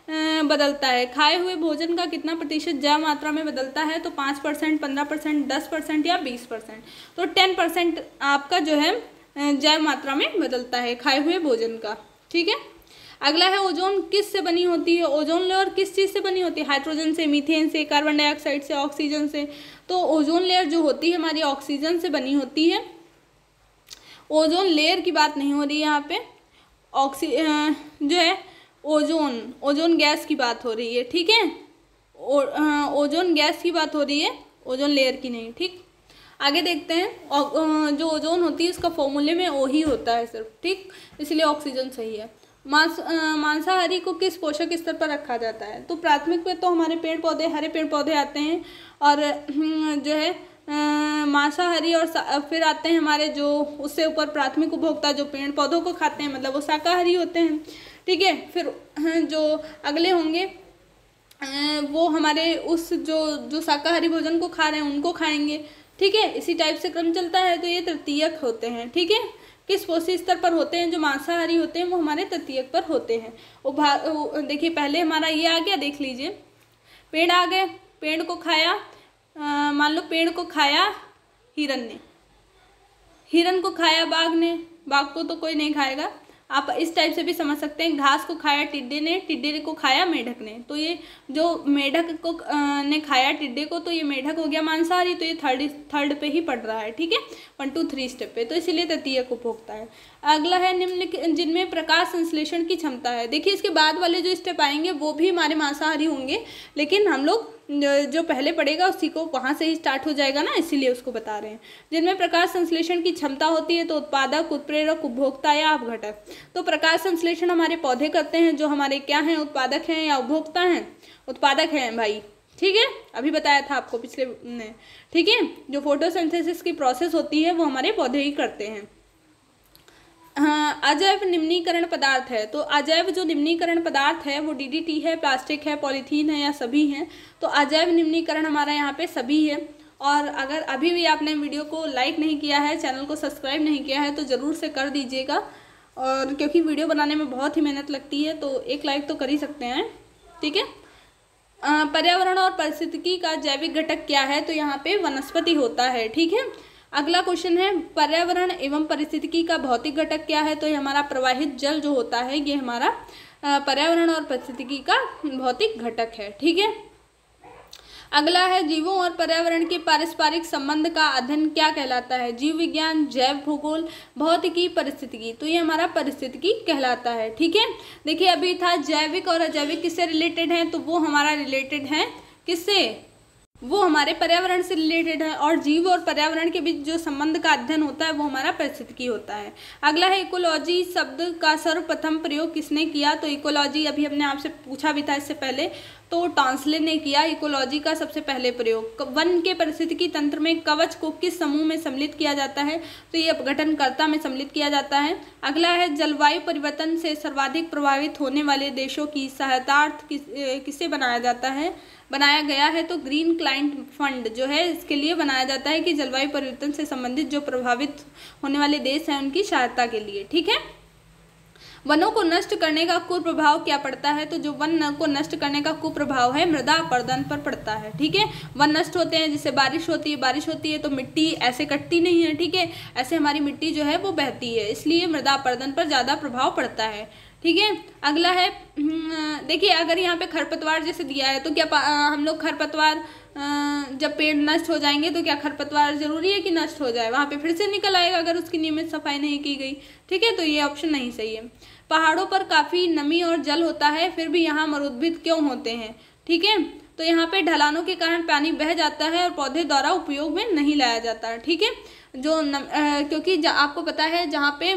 बदलता है खाए हुए भोजन का कितना प्रतिशत जैव मात्रा में बदलता है तो पाँच परसेंट पंद्रह परसेंट दस परसेंट या बीस परसेंट तो टेन परसेंट आपका जो है जय मात्रा में बदलता है खाए हुए भोजन का ठीक है अगला है ओजोन किस से बनी होती है ओजोन लेयर किस चीज़ से बनी होती है हाइड्रोजन से मीथेन से कार्बन डाइऑक्साइड से ऑक्सीजन से तो ओजोन लेयर जो होती है हमारी ऑक्सीजन से बनी होती है ओजोन लेयर की बात नहीं हो रही है यहाँ पे ऑक्सी जो है ओजोन ओजोन गैस की बात हो रही है ठीक है ओजोन गैस की बात हो रही है ओजोन लेयर की नहीं ठीक आगे देखते हैं जो ओजोन होती है उसका फॉर्मूले में ओ ही होता है सिर्फ ठीक इसलिए ऑक्सीजन सही है मांस मांसाहारी को किस पोषक स्तर पर रखा जाता है तो प्राथमिक में तो हमारे पेड़ पौधे हरे पेड़ पौधे आते हैं और हम्म, जो है मांसाहारी और फिर आते हैं हमारे जो उससे ऊपर प्राथमिक उपभोक्ता जो पेड़ पौधों को खाते हैं मतलब वो शाकाहारी होते हैं ठीक है फिर जो अगले होंगे वो हमारे उस जो जो शाकाहारी भोजन को खा रहे हैं उनको खाएंगे ठीक है इसी टाइप से क्रम चलता है तो ये तृतीयक होते हैं ठीक है किस पोषी स्तर पर होते हैं जो मांसाहारी होते हैं वो हमारे तृतीयक पर होते हैं उभा देखिए पहले हमारा ये आ गया देख लीजिए पेड़ आ गए पेड़ को खाया मान लो पेड़ को खाया हिरन ने हिरन को खाया बाघ ने बाघ को तो कोई नहीं खाएगा आप इस टाइप से भी समझ सकते हैं घास को खाया टिड्डे ने टिड्डे को खाया मेढक ने तो ये जो मेढक को ने खाया टिड्डे को तो ये मेढक हो गया मांसाहारी तो ये थर्ड थर्ड पे ही पड़ रहा है ठीक है वन टू थ्री स्टेप पे तो इसीलिए तृतीय को भोगता है अगला है निम्न जिनमें प्रकाश संश्लेषण की क्षमता है देखिए इसके बाद वाले जो स्टेप आएंगे वो भी हमारे मांसाहारी होंगे लेकिन हम लोग जो पहले पड़ेगा उसी को वहाँ से ही स्टार्ट हो जाएगा ना इसीलिए उसको बता रहे हैं जिनमें प्रकाश संश्लेषण की क्षमता होती है तो उत्पादक उत्प्रेरक उपभोक्ता या अपघटक तो प्रकाश संश्लेषण हमारे पौधे करते हैं जो हमारे क्या हैं उत्पादक हैं या उपभोक्ता हैं उत्पादक हैं भाई ठीक है अभी बताया था आपको पिछले ने ठीक है जो फोटोसेंथेसिस की प्रोसेस होती है वो हमारे पौधे ही करते हैं हाँ, अजैव निम्नीकरण पदार्थ है तो अजैव जो निम्नीकरण पदार्थ है वो डीडीटी है प्लास्टिक है पॉलीथीन है या सभी हैं तो अजैव निम्नीकरण हमारा यहाँ पे सभी है और अगर अभी भी आपने वीडियो को लाइक नहीं किया है चैनल को सब्सक्राइब नहीं किया है तो ज़रूर से कर दीजिएगा और क्योंकि वीडियो बनाने में बहुत ही मेहनत लगती है तो एक लाइक तो कर ही सकते हैं ठीक है पर्यावरण और परिस्थिति का जैविक घटक क्या है तो यहाँ पे वनस्पति होता है ठीक है अगला क्वेश्चन है पर्यावरण एवं परिस्थितिकी का भौतिक घटक क्या है तो ये हमारा प्रवाहित जल जो होता है ये हमारा पर्यावरण और परिस्थितिकी का भौतिक घटक है ठीक है अगला है जीवों और पर्यावरण के पारस्परिक संबंध का अध्ययन क्या कहलाता है जीव विज्ञान जैव भूगोल भौतिकी परिस्थितिकी तो ये हमारा परिस्थितिकी कहलाता है ठीक है देखिए अभी था जैविक और अजैविक किससे रिलेटेड है तो वो हमारा रिलेटेड है किससे वो हमारे पर्यावरण से रिलेटेड है और जीव और पर्यावरण के बीच जो संबंध का अध्ययन होता है वो हमारा परिस्थिति होता है अगला है इकोलॉजी शब्द का सर्वप्रथम प्रयोग किसने किया तो इकोलॉजी अभी हमने आपसे पूछा भी था इससे पहले तो टॉन्सले ने किया इकोलॉजी का सबसे पहले प्रयोग वन के परिस्थिति तंत्र में कवच को किस समूह में सम्मिलित किया जाता है तो ये अपघटनकर्ता में सम्मिलित किया जाता है अगला है जलवायु परिवर्तन से सर्वाधिक प्रभावित होने वाले देशों की सहायतार्थ किस, किसे बनाया जाता है बनाया गया है तो ग्रीन क्लाइंट फंड जो है इसके लिए बनाया जाता है कि जलवायु परिवर्तन से संबंधित जो प्रभावित होने वाले देश हैं उनकी सहायता के लिए ठीक है वनों को नष्ट करने का कुप्रभाव क्या पड़ता है तो जो वन को नष्ट करने का कुप्रभाव है मृदा अपरदन पर पड़ता है ठीक है वन नष्ट होते हैं जिससे बारिश होती है बारिश होती है तो मिट्टी ऐसे कटती नहीं है ठीक है ऐसे हमारी मिट्टी जो है वो बहती है इसलिए मृदा अपरदन पर ज़्यादा प्रभाव पड़ता है ठीक है अगला है हम्म, देखिए अगर यहाँ पे खरपतवार जैसे दिया है तो क्या हम लोग खरपतवार जब पेड़ नष्ट हो जाएंगे तो क्या खरपतवार जरूरी है कि नष्ट हो जाए वहाँ पे फिर से निकल आएगा अगर उसकी नियमित सफाई नहीं की गई ठीक है तो ये ऑप्शन नहीं सही है पहाड़ों पर काफ़ी नमी और जल होता है फिर भी यहाँ मरुद्भिद क्यों होते हैं ठीक है तो यहाँ पे ढलानों के कारण पानी बह जाता है और पौधे द्वारा उपयोग में नहीं लाया जाता ठीक है जो न, आ, क्योंकि आपको पता है जहाँ पे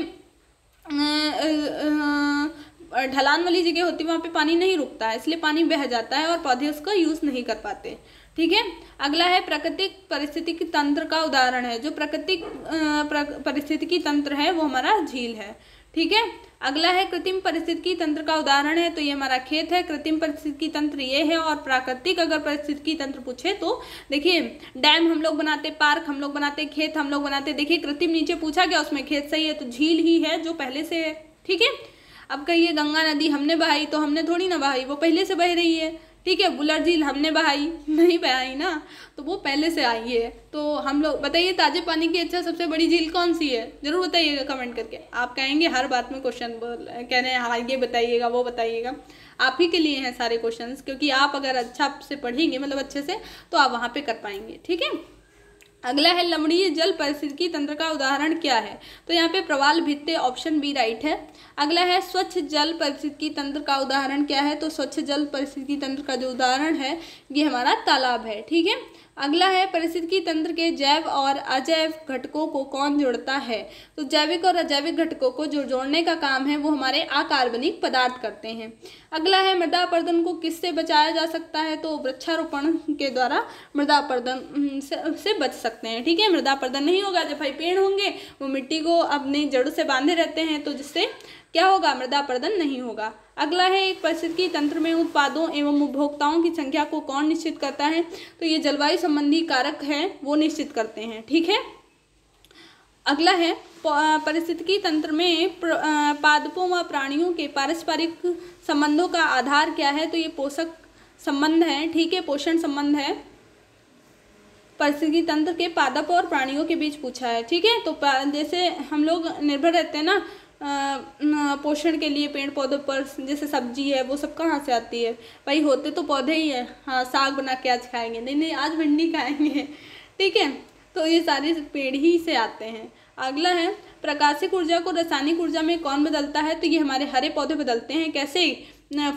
ढलान वाली जगह होती है वहाँ पे पानी नहीं रुकता है इसलिए पानी बह जाता है और पौधे उसको यूज़ नहीं कर पाते ठीक है अगला है प्राकृतिक परिस्थितिकी तंत्र का उदाहरण है जो प्राकृतिक परिस्थितिकी तंत्र है वो हमारा झील है ठीक है अगला है कृत्रिम परिस्थितिकी तंत्र का उदाहरण है तो ये हमारा खेत है कृत्रिम परिस्थितिकी तंत्र ये है और प्राकृतिक अगर परिस्थितिकी तंत्र पूछे तो देखिए डैम हम लोग बनाते पार्क हम लोग बनाते खेत हम लोग बनाते देखिए कृत्रिम नीचे पूछा गया उसमें खेत सही है तो झील ही है जो पहले से है ठीक है अब कहिए गंगा नदी हमने बहाई तो हमने थोड़ी ना बहाई वो पहले से बह रही है ठीक है बुलर झील हमने बहाई नहीं बहाई ना तो वो पहले से आई है तो हम लोग बताइए ताजे पानी की अच्छा सबसे बड़ी झील कौन सी है ज़रूर बताइएगा कमेंट करके आप कहेंगे हर बात में क्वेश्चन बोल कह रहे हैं हाँ ये बताइएगा वो बताइएगा आप ही के लिए हैं सारे क्वेश्चन क्योंकि आप अगर अच्छा से पढ़ेंगे मतलब अच्छे से तो आप वहाँ पर कर पाएंगे ठीक है अगला है लमणीय जल परिस्थितिकी तंत्र का उदाहरण क्या है तो यहाँ पे प्रवाल भित्ते ऑप्शन बी राइट है अगला है स्वच्छ जल परिस्थितिकी तंत्र का उदाहरण क्या है तो स्वच्छ जल परिस्थितिकी तंत्र का जो उदाहरण है ये हमारा तालाब है ठीक है अगला है परिस्थितिकी तंत्र के जैव और अजैव घटकों को कौन जोड़ता है तो जैविक और अजैविक घटकों को जो जोड़ने का काम है वो हमारे अकार्बनिक पदार्थ करते हैं अगला है मृदा अपर्दन को किससे बचाया जा सकता है तो वृक्षारोपण के द्वारा मृदा अपर्दन से, से बच सकते हैं ठीक है मृदा अपर्दन नहीं होगा जब भाई पेड़ होंगे वो मिट्टी को अपनी जड़ों से बांधे रहते हैं तो जिससे क्या होगा मृदा प्रदन नहीं होगा अगला है एक पारिस्थितिकी तंत्र में उत्पादों एवं उपभोक्ताओं की संख्या को कौन निश्चित करता है तो ये जलवायु संबंधी कारक है वो निश्चित करते हैं ठीक है अगला है परिस्थितिकी तंत्र में पादपों व प्राणियों के पारस्परिक संबंधों का आधार क्या है तो ये पोषक संबंध है ठीक है पोषण संबंध है परिस्थिति तंत्र के पादप और प्राणियों के बीच पूछा है ठीक है तो जैसे हम लोग निर्भर रहते हैं ना पोषण के लिए पेड़ पौधों पर जैसे सब्जी है वो सब कहाँ से आती है भाई होते तो पौधे ही हैं हाँ साग बना के आज खाएंगे नहीं नहीं आज भिंडी खाएंगे ठीक है तो ये सारे पेड़ ही से आते हैं अगला है प्रकाशिक ऊर्जा को रासायनिक ऊर्जा में कौन बदलता है तो ये हमारे हरे पौधे बदलते हैं कैसे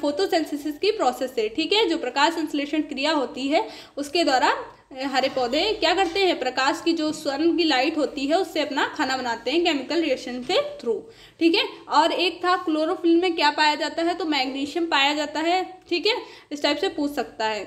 फोटोसेंसिस की प्रोसेस से ठीक है जो प्रकाश संश्लेषण क्रिया होती है उसके द्वारा हरे पौधे क्या करते हैं प्रकाश की जो स्वर्ण की लाइट होती है उससे अपना खाना बनाते हैं केमिकल रिएक्शन के थ्रू ठीक है और एक था क्लोरोफिल में क्या पाया जाता है तो मैग्नीशियम पाया जाता है ठीक है इस टाइप से पूछ सकता है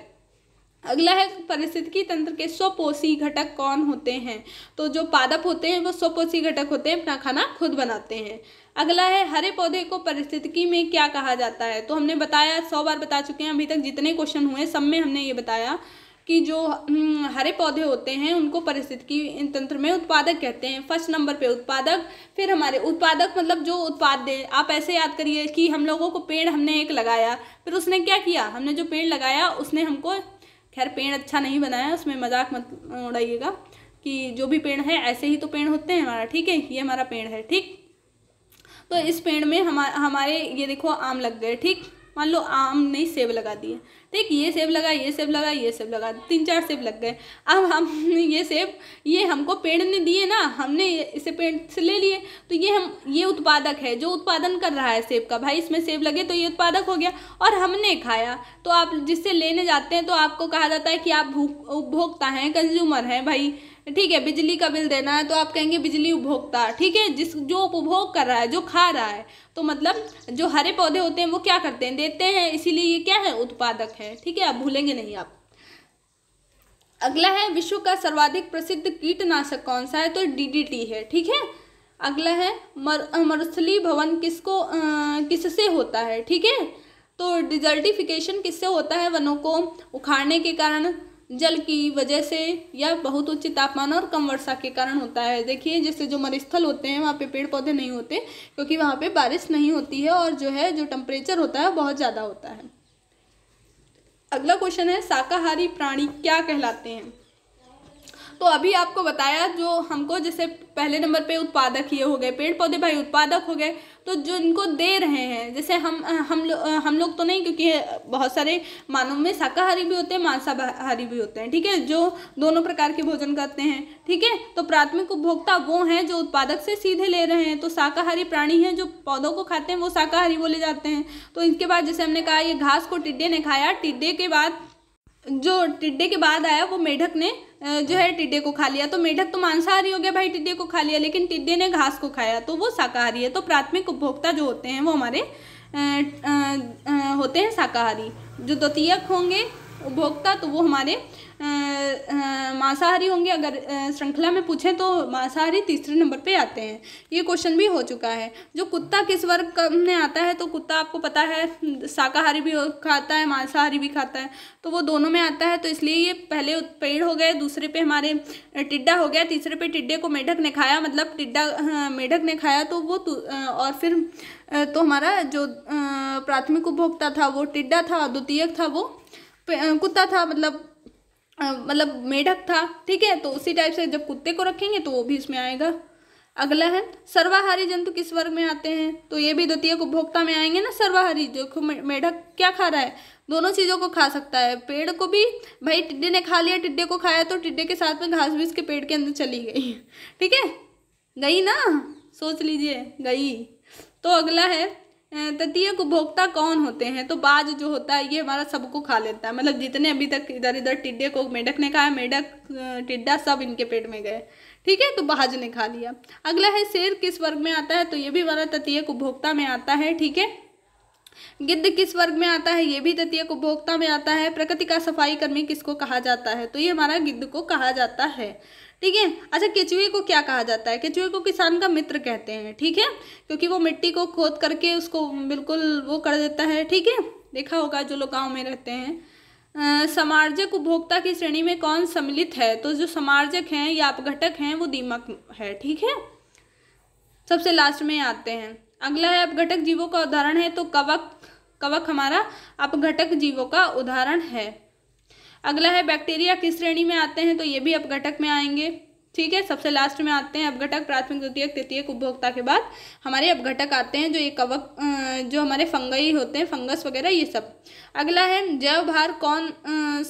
अगला है परिस्थितिकी तंत्र के स्वपोषी घटक कौन होते हैं तो जो पादप होते हैं वो स्वपोषी घटक होते हैं अपना खाना खुद बनाते हैं अगला है हरे पौधे को परिस्थितिकी में क्या कहा जाता है तो हमने बताया सौ बार बता चुके हैं अभी तक जितने क्वेश्चन हुए सब में हमने ये बताया कि जो हम्म, हरे पौधे होते हैं उनको की तंत्र में उत्पादक कहते हैं फर्स्ट नंबर पे उत्पादक फिर हमारे उत्पादक मतलब जो उत्पाद दे आप ऐसे याद करिए कि हम लोगों को पेड़ हमने एक लगाया फिर उसने क्या किया हमने जो पेड़ लगाया उसने हमको खैर पेड़ अच्छा नहीं बनाया उसमें मजाक मत उड़ाइएगा कि जो भी पेड़ है ऐसे ही तो पेड़ होते हैं हमारा ठीक है ये हमारा पेड़ है ठीक तो इस पेड़ में हम हमारे ये देखो आम लग गए ठीक मान लो आम नहीं सेब लगा दिए देख ये सेब लगा ये सेब लगा ये सेब लगा तीन चार सेब लग गए अब हम ये सेब ये हमको पेड़ ने दिए ना हमने इसे पेड़ से ले लिए तो ये हम ये उत्पादक है जो उत्पादन कर रहा है सेब का भाई इसमें सेब लगे तो ये उत्पादक हो गया और हमने खाया तो आप जिससे लेने जाते हैं तो आपको कहा जाता है कि आप भूख उपभोक्ता हैं कंज्यूमर हैं भाई ठीक है बिजली का बिल देना है तो आप कहेंगे बिजली उपभोक्ता ठीक है जिस जो उपभोग कर रहा है जो खा रहा है तो मतलब जो हरे पौधे होते हैं वो क्या करते हैं देते हैं इसीलिए ये क्या है उत्पादक है है ठीक है आप भूलेंगे नहीं आप अगला है विश्व का सर्वाधिक प्रसिद्ध कीटनाशक कौन सा है तो डीडीटी है ठीक है अगला है मर मरुस्थली भवन किसको किससे होता है ठीक है तो डिजर्टिफिकेशन किससे होता है वनों को उखाड़ने के कारण जल की वजह से या बहुत उच्च तापमान और कम वर्षा के कारण होता है देखिए जैसे जो मरुस्थल होते हैं वहाँ पे पेड़ पौधे नहीं होते क्योंकि वहाँ पे बारिश नहीं होती है और जो है जो टेम्परेचर होता है बहुत ज़्यादा होता है अगला क्वेश्चन है शाकाहारी प्राणी क्या कहलाते हैं तो अभी आपको बताया जो हमको जैसे पहले नंबर पे उत्पादक ये हो गए पेड़ पौधे भाई उत्पादक हो गए तो जो इनको दे रहे हैं जैसे हम हम लोग हम लोग तो नहीं क्योंकि बहुत सारे मानव में शाकाहारी भी होते हैं मांसाहारी भी होते हैं ठीक है जो दोनों प्रकार के भोजन करते हैं ठीक है तो प्राथमिक उपभोक्ता वो हैं जो उत्पादक से सीधे ले रहे हैं तो शाकाहारी प्राणी हैं जो पौधों को खाते हैं वो शाकाहारी बोले जाते हैं तो इसके बाद जैसे हमने कहा ये घास को टिड्डे ने खाया टिड्डे के बाद जो टिड्डे के बाद आया वो मेढक ने जो है टिड्डे को खा लिया तो मेढक तो मांसाहारी हो गया भाई टिड्डे को खा लिया लेकिन टिड्डे ने घास को खाया तो वो शाकाहारी है तो प्राथमिक उपभोक्ता जो होते हैं वो हमारे आ, आ, आ, होते हैं शाकाहारी जो द्वितीयक होंगे उपभोक्ता तो वो हमारे मांसाहारी होंगे अगर श्रृंखला में पूछें तो मांसाहारी तीसरे नंबर पे आते हैं ये क्वेश्चन भी हो चुका है जो कुत्ता किस वर्ग में आता है तो कुत्ता आपको पता है शाकाहारी भी खाता है मांसाहारी भी खाता है तो वो दोनों में आता है तो इसलिए ये पहले पेड़ हो गए दूसरे पे हमारे टिड्डा हो गया तीसरे पे टिड्डे को मेढक ने खाया मतलब टिड्डा मेढक ने खाया तो वो और फिर तो हमारा जो प्राथमिक उपभोक्ता था वो टिड्डा था द्वितीयक था वो कुत्ता था मतलब मतलब मेढक था ठीक है तो उसी टाइप से जब कुत्ते को रखेंगे तो वो भी इसमें आएगा अगला है सर्वाहारी जंतु किस वर्ग में आते हैं तो ये भी द्वितीय उपभोक्ता में आएंगे ना सर्वाहारी जो मेढक क्या खा रहा है दोनों चीज़ों को खा सकता है पेड़ को भी भाई टिड्डे ने खा लिया टिड्डे को खाया तो टिड्डे के साथ में घास भी इसके पेड़ के अंदर चली गई ठीक है गई ना सोच लीजिए गई तो अगला है तृतीय उपभोक्ता कौन होते हैं तो बाज जो होता है ये हमारा सबको खा लेता है मतलब जितने अभी तक इधर इधर टिड्डे को मेढक ने खाया मेढक टिड्डा सब इनके पेट में गए ठीक है तो बाज ने खा लिया अगला है शेर किस वर्ग में आता है तो ये भी हमारा तृतीय उपभोक्ता में आता है ठीक है गिद्ध किस वर्ग में आता है ये भी तृतीय उपभोक्ता में आता है प्रकृति का सफाई कर्मी किसको कहा जाता है तो ये हमारा गिद्ध को कहा जाता है ठीक है अच्छा केचुए को क्या कहा जाता है केचुए को किसान का मित्र कहते हैं ठीक है क्योंकि वो मिट्टी को खोद करके उसको बिल्कुल वो कर देता है ठीक है देखा होगा जो लोग गाँव में रहते हैं समार्जक उपभोक्ता की श्रेणी में कौन सम्मिलित है तो जो समार्जक हैं या अपघटक हैं वो दीमक है ठीक है सबसे लास्ट में आते हैं अगला है अपघटक जीवों का उदाहरण है तो कवक कवक हमारा अपघटक जीवों का उदाहरण है अगला है बैक्टीरिया किस श्रेणी में आते हैं तो ये भी अपघटक में आएंगे ठीक है सबसे लास्ट में आते हैं अपघटक प्राथमिक द्वितीयक तृतीयक उपभोक्ता के बाद हमारे अपघटक आते हैं जो ये कवक जो हमारे फंगई होते हैं फंगस वगैरह ये सब अगला है जैव भार कौन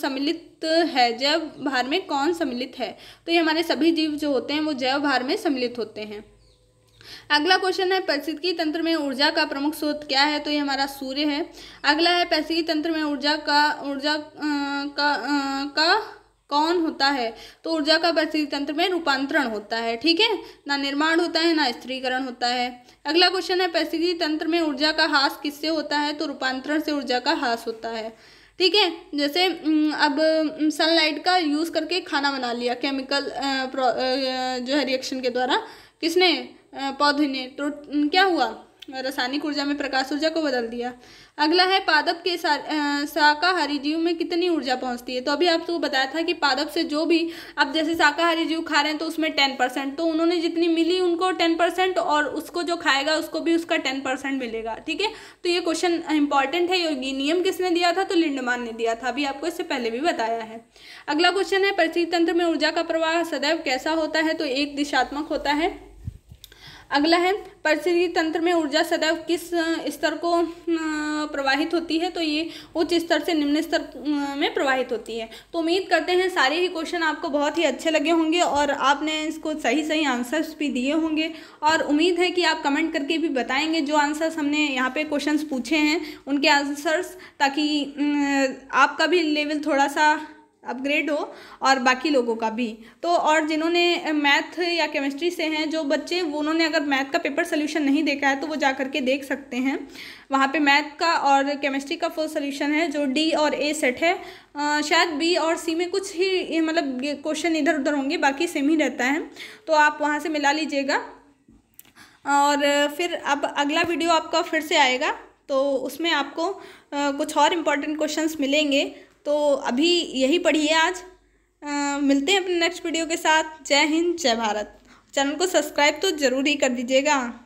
सम्मिलित है जैव भार में कौन सम्मिलित है तो ये हमारे सभी जीव जो होते हैं वो जैव भार में सम्मिलित होते हैं अगला क्वेश्चन है पैसिकी तंत्र में ऊर्जा का प्रमुख स्रोत क्या है तो ये हमारा सूर्य है अगला है पैसिकी तंत्र में ऊर्जा का ऊर्जा का आ, का कौन होता है तो ऊर्जा का पैसिकी तंत्र में रूपांतरण होता है ठीक है ना निर्माण होता है ना स्त्रीकरण होता है अगला क्वेश्चन है पैसिकी तंत्र में ऊर्जा का हास किससे होता है तो रूपांतरण से ऊर्जा का हास होता है ठीक है जैसे अब सनलाइट का यूज़ करके खाना बना लिया केमिकल जो है रिएक्शन के द्वारा किसने पौधे ने तो क्या हुआ रासायनिक ऊर्जा में प्रकाश ऊर्जा को बदल दिया अगला है पादप के शाकाहारी जीव में कितनी ऊर्जा पहुंचती है तो अभी आपको तो बताया था कि पादप से जो भी अब जैसे शाकाहारी जीव खा रहे हैं तो उसमें टेन परसेंट तो उन्होंने जितनी मिली उनको टेन परसेंट और उसको जो खाएगा उसको भी उसका टेन परसेंट मिलेगा ठीक है तो ये क्वेश्चन इंपॉर्टेंट है योगी नियम किसने दिया था तो लिंडमान ने दिया था अभी आपको इससे पहले भी बताया है अगला क्वेश्चन है परिस्थिति तंत्र में ऊर्जा का प्रवाह सदैव कैसा होता है तो एक दिशात्मक होता है अगला है परिस्थिति तंत्र में ऊर्जा सदैव किस स्तर को प्रवाहित होती है तो ये उच्च स्तर से निम्न स्तर में प्रवाहित होती है तो उम्मीद करते हैं सारे ही क्वेश्चन आपको बहुत ही अच्छे लगे होंगे और आपने इसको सही सही आंसर्स भी दिए होंगे और उम्मीद है कि आप कमेंट करके भी बताएंगे जो आंसर्स हमने यहाँ पे क्वेश्चंस पूछे हैं उनके आंसर्स ताकि आपका भी लेवल थोड़ा सा अपग्रेड हो और बाकी लोगों का भी तो और जिन्होंने मैथ या केमिस्ट्री से हैं जो बच्चे उन्होंने अगर मैथ का पेपर सोल्यूशन नहीं देखा है तो वो जा करके देख सकते हैं वहाँ पे मैथ का और केमिस्ट्री का फुल सोल्यूशन है जो डी और ए सेट है आ, शायद बी और सी में कुछ ही मतलब क्वेश्चन इधर उधर होंगे बाकी सेम ही रहता है तो आप वहाँ से मिला लीजिएगा और फिर अब अगला वीडियो आपका फिर से आएगा तो उसमें आपको आ, कुछ और इम्पॉर्टेंट क्वेश्चंस मिलेंगे तो अभी यही पढ़िए आज आ, मिलते हैं अपने नेक्स्ट वीडियो के साथ जय हिंद जय भारत चैनल को सब्सक्राइब तो ज़रूर ही कर दीजिएगा